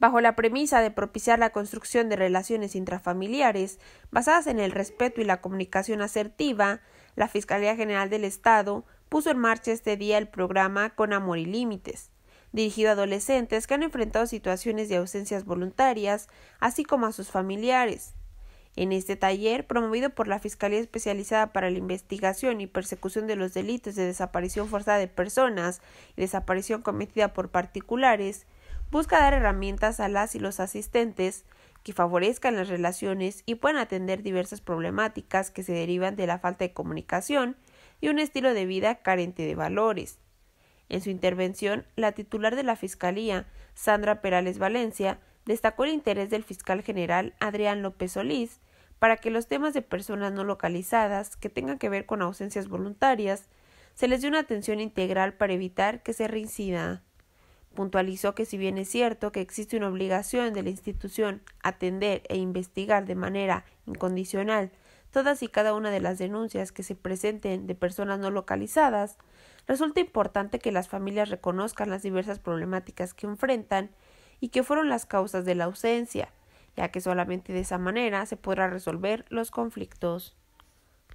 bajo la premisa de propiciar la construcción de relaciones intrafamiliares basadas en el respeto y la comunicación asertiva, la Fiscalía General del Estado puso en marcha este día el programa Con Amor y Límites, dirigido a adolescentes que han enfrentado situaciones de ausencias voluntarias, así como a sus familiares. En este taller, promovido por la Fiscalía Especializada para la Investigación y Persecución de los Delitos de Desaparición Forzada de Personas y Desaparición Cometida por Particulares, busca dar herramientas a las y los asistentes que favorezcan las relaciones y puedan atender diversas problemáticas que se derivan de la falta de comunicación y un estilo de vida carente de valores. En su intervención, la titular de la Fiscalía, Sandra Perales Valencia, destacó el interés del fiscal general Adrián López Solís para que los temas de personas no localizadas que tengan que ver con ausencias voluntarias se les dé una atención integral para evitar que se reincida Puntualizó que si bien es cierto que existe una obligación de la institución atender e investigar de manera incondicional todas y cada una de las denuncias que se presenten de personas no localizadas, resulta importante que las familias reconozcan las diversas problemáticas que enfrentan y que fueron las causas de la ausencia, ya que solamente de esa manera se podrá resolver los conflictos.